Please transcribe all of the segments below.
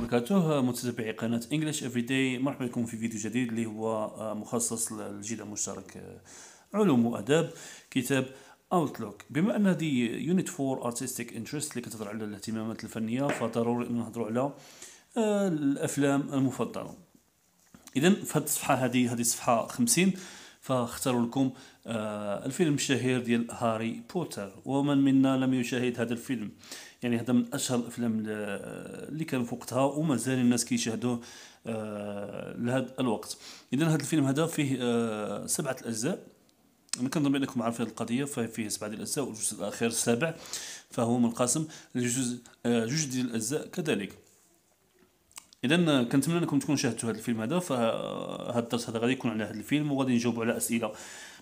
وبركاته متتبعي قناة انجلش افري داي مرحبا بكم في فيديو جديد اللي هو آه، مخصص للجيل المشترك آه، علوم واداب كتاب اوتلوك بما ان هذه Unit 4 Artistic Interest اللي كتهضر على الاهتمامات الفنيه فضروري أن نهضروا على آه، الافلام المفضله اذا في هذه الصفحه هذه هذه الصفحه 50 فاختاروا لكم آه، الفيلم الشهير ديال هاري بوتر ومن منا لم يشاهد هذا الفيلم يعني هذا من اشهر الافلام اللي كان في وقتها ومازال الناس كيشاهدوه آه، لهذا الوقت اذا هذا الفيلم هذا فيه آه، سبعه الاجزاء انا كنظن بانكم عارفين القضيه ففيه سبعه ديال الاجزاء والجزء الاخير السابع فهو منقسم لجزء جوج ديال الاجزاء كذلك اذا كنتمنى انكم تكونوا شاهدتوا هذا الفيلم هذا فهذا الدرس هذا غادي يكون على هذا الفيلم وغادي نجاوبوا على اسئله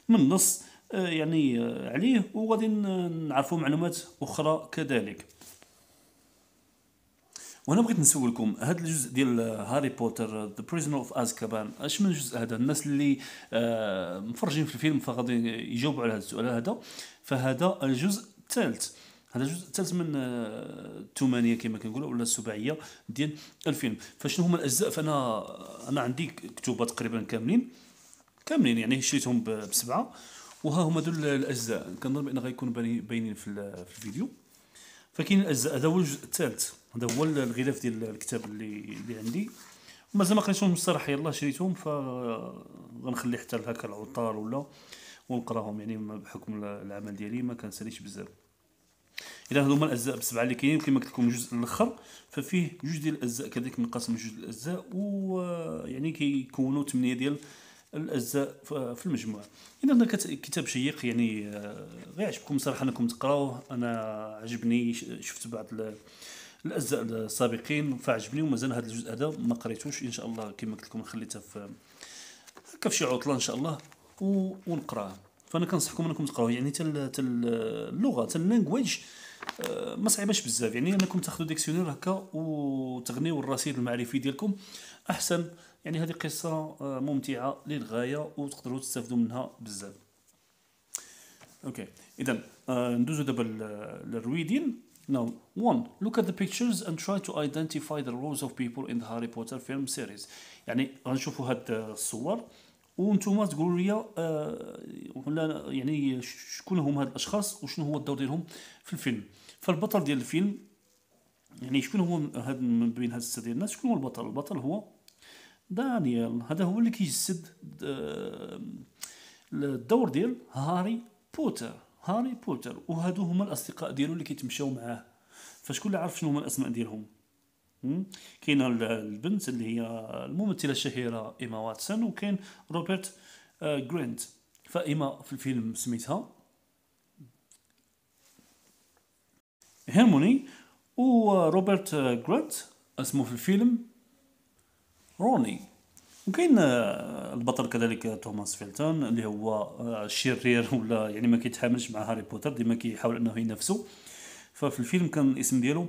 من النص آه، يعني آه، عليه وغادي نعرفوا معلومات اخرى كذلك وانا بغيت نسولكم هذا الجزء ديال هاري بوتر ذا بريزنر اوف ازكابان اش من جزء هذا الناس اللي آه، مفرجين في الفيلم فغادي يجاوبوا على هذا السؤال هذا فهذا الجزء الثالث هذا جزء ثالث من آه، الثمانيه كما كنقولوا ولا السباعيه ديال الفيلم فشنو هما الاجزاء فانا آه، انا عندي كتوبه تقريبا كاملين كاملين يعني شريتهم بسبعه وها هما دول الاجزاء كنظن بان غيكون باينين في الفيديو فكاين الاجزاء هذا هو الجزء الثالث هذا هو الغلاف ديال الكتاب اللي اللي عندي مازال ما قريتهم الصراحه يلاه شريتهم ف آه، غنخلي حتى هكا العطار ولا ونقراهم يعني بحكم العمل ديالي ما كنساليش بزاف اذا هذوما الاجزاء بسبعه اللي كاينين كما قلت لكم الجزء الاخر ففيه جوج ديال الاجزاء كذلك منقسم جوج الاجزاء ويعني كيكونوا ثمانيه ديال الاجزاء آه، يعني في المجموع اذا هذا كتاب شيق يعني آه، غيعجبكم صراحه انكم تقراوه انا عجبني شفت بعض الاجزاء السابقين فعجبني ومازال هذا الجزء هذا ما قريتوش ان شاء الله كما قلت لكم خليته في هكا في شي عطله ان شاء الله ونقراه فانا كنصحكم انكم تقراو يعني تل تل اللغه تل اللانجويج آه، ما صعيباش بزاف يعني انكم تاخذوا ديكسيونير هكا وتغنيو الرصيد المعرفي ديالكم احسن يعني هذه قصه آه، ممتعه للغايه وتقدروا تستافدوا منها بزاف اوكي اذا آه، ندوزو دابا للرويدين Now, one, look at the pictures and try to identify the roles of people in the Harry Potter film series. يعني غنشوفوا هاد الصور وانتم تقولوا لي ولا يعني شكون هم هاد الاشخاص وشنو هو الدور ديالهم في الفيلم فالبطل ديال الفيلم يعني شكون هو هاد من بين هاد السته ديال الناس شكون هو البطل البطل هو دانيال هذا هو اللي كيجسد آه، الدور ديال هاري بوتر هاري بوتر وهادو هما الاصدقاء ديالو اللي كيتمشاو معاه فشكون اللي عارف شنو هما الاسماء ديالهم كاينه البنت اللي هي الممثله الشهيره ايما واتسون وكاين روبرت آه، جرينت فايما في الفيلم سميتها هيرموني وروبرت آه، جرينت اسمه في الفيلم روني وكاين آه، البطل كذلك توماس فيلتون اللي هو شرير ولا يعني ما كيتحاملش مع هاري بوتر ديما كيحاول انه ينافسو ففي الفيلم كان الاسم ديالو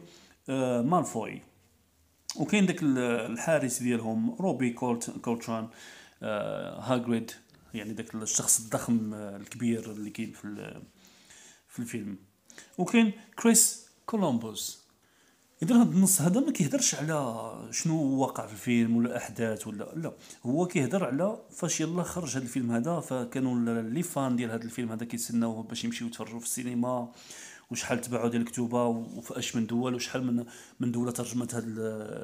مالفوي وكاين داك الحارس ديالهم روبي كولت كولتران آه هاغريد يعني داك الشخص الضخم آه، الكبير اللي كاين في في الفيلم وكاين كريس كولومبوس اذا هذا النص هذا ما كيهضرش على شنو وقع في الفيلم ولا احداث ولا لا هو كيهضر على فاش يلا خرج هذا الفيلم هذا فكانوا لي فان ديال هذا الفيلم هذا كيتسناوه باش يمشيو يتفرجوا في السينما وشحال تباعوا ديال الكتوبه وفي اش من دول وشحال من من دوله ترجمت هذا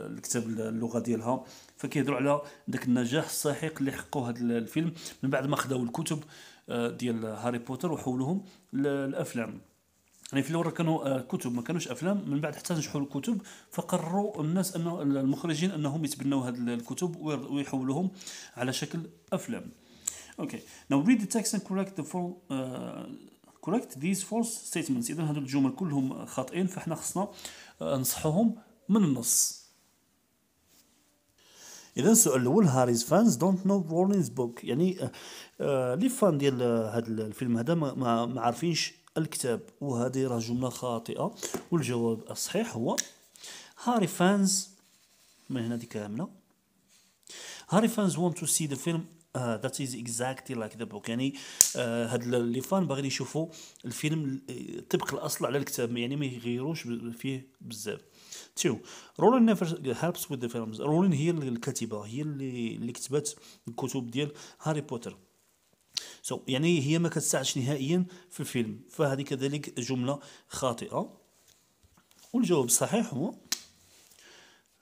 الكتاب اللغه ديالها فكيهضروا على ذاك النجاح الساحق اللي حققوا هذا الفيلم من بعد ما خداو الكتب آه، ديال هاري بوتر وحولوهم للافلام يعني في الاول كانوا آه، كتب ما كانوش افلام من بعد حتى نجحوا الكتب فقرروا الناس ان المخرجين انهم يتبناو هذه الكتب ويحولوهم على شكل افلام اوكي okay. now read the text and correct the full uh, كوريكت ذيز فولس ستيتمنتس اذا هذو الجمل كلهم خاطئين فاحنا خصنا آه، نصحوهم من النص اذا السؤال الاول هاريز فانز دونت نو رولينز بوك يعني آه، آه، لي فان ديال هذا الفيلم هذا ما, ما عارفينش الكتاب وهذه راه جمله خاطئه والجواب الصحيح هو هاري فانز من هنا دي كامله هاري فانز want to see the film ذات از اكزاكتلي لايك ذا بوك يعني آه، هاد لي فان باغيين يشوفوا الفيلم آه، طبق الاصل على الكتاب يعني ما يغيروش فيه بزاف تو رولين نيفر هيلبس وذ ذا فيلمز رولين هي الكاتبه هي اللي اللي كتبت الكتب ديال هاري بوتر سو so, يعني هي ما كتساعدش نهائيا في الفيلم فهذه كذلك جمله خاطئه والجواب الصحيح هو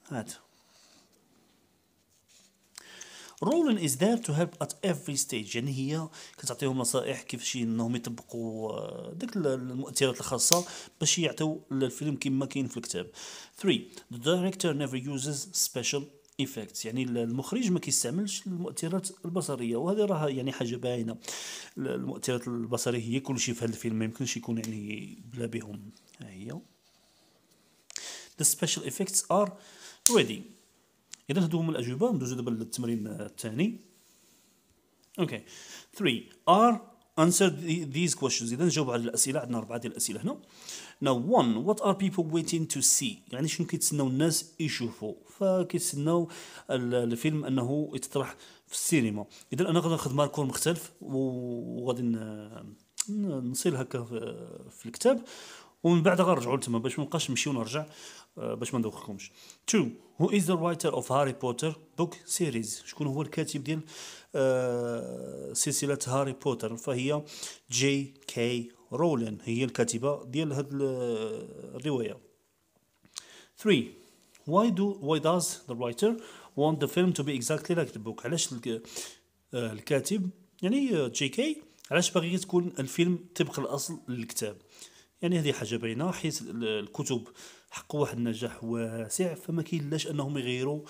هذا رولين از ذير تو هيلب ات افري ستيج يعني هي كتعطيهم نصائح كيفاش انهم يطبقوا آه، ديك المؤثرات الخاصه باش يعطيو الفيلم كما كاين في الكتاب 3 ذا director نيفر يوزز سبيشال ايفيكت يعني المخرج ما كيستعملش المؤثرات البصريه وهذه راه يعني حاجه باينه المؤثرات البصريه هي كل شيء في هذا الفيلم ما يمكنش يكون يعني بلا بهم ها هي the special effects are ready اذا هادو هما الاجوبه ندوزو دابا للتمرين الثاني اوكي 3 ار answer these questions اذا نجاوب على الاسئله عندنا اربعه ديال الاسئله هنا now one what are people waiting to see يعني شنو كيتسناو الناس يشوفوا فكيتسناو الفيلم انه يتطرح في السينما اذا انا غادي ناخذ ماركور مختلف وغادي نصير هكا في الكتاب ومن بعد غنرجعوا لتما باش ما نبقاش نمشي ونرجع باش ما ندوخكمش تو هو از ذا رايتر اوف هاري بوتر بوك سيريز شكون هو الكاتب ديال آه، سلسله هاري بوتر فهي جي كي رولين هي الكاتبه ديال هاد الروايه 3 why do why does the writer want the film to be exactly like the book علاش آه، الكاتب يعني جي آه، كي علاش باغي تكون الفيلم طبق الاصل للكتاب يعني هذه حاجه باينه حيت الكتب حققوا واحد النجاح واسع فما كاينلاش انهم يغيروا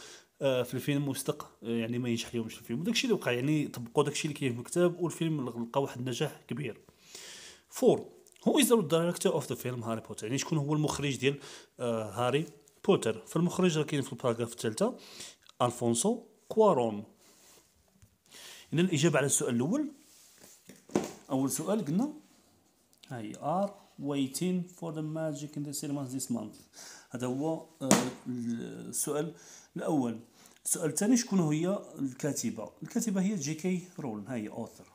آه، في الفيلم وسط آه، يعني ما ينجح لهمش الفيلم وداكشي اللي وقع يعني طبقوا داكشي اللي كاين في الكتاب والفيلم لقى واحد النجاح كبير فور هو از دايركتور اوف ذا فيلم هاري بوتر يعني شكون هو المخرج ديال هاري آه، بوتر فالمخرج راه كاين في الباراجراف الثالثه الفونسو كوارون اذا الاجابه على السؤال الاول اول سؤال قلنا هاي ار waiting for the magic in the cinemas this month هذا هو آه، السؤال الأول السؤال الثاني شكون هي الكاتبة الكاتبة هي جي كي ها هي اوثر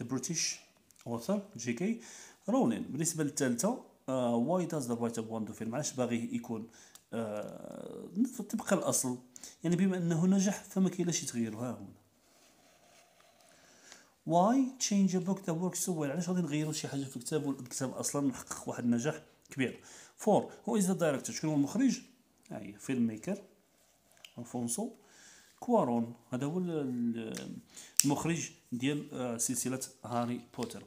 the British author جي كي رولين بالنسبة للثالثة واي داز ذا رايتر وان فيلم علاش باغي يكون آه تبقى الأصل يعني بما أنه نجح فما كاين لا شي تغيير ها هنا واي تشينج ا بوك ذا ورك سو ويل علاش غادي نغيروا شي حاجه في الكتاب والكتاب اصلا حقق واحد النجاح كبير فور هو از ذا دايركتور شكون هو المخرج ها هي فيلم ميكر الفونسو كوارون هذا هو المخرج ديال آه، سلسله هاري بوتر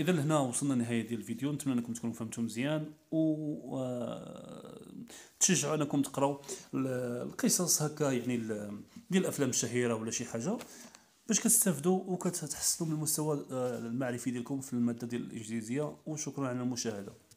اذا هنا وصلنا لنهايه ديال الفيديو نتمنى انكم تكونوا فهمتوا مزيان و آه، تشجعوا انكم تقراو القصص هكا يعني ديال الافلام الشهيره ولا شي حاجه باش كتستافدوا وكتحسنوا من المستوى آه، المعرفي ديالكم في الماده ديال الانجليزيه وشكرا على المشاهده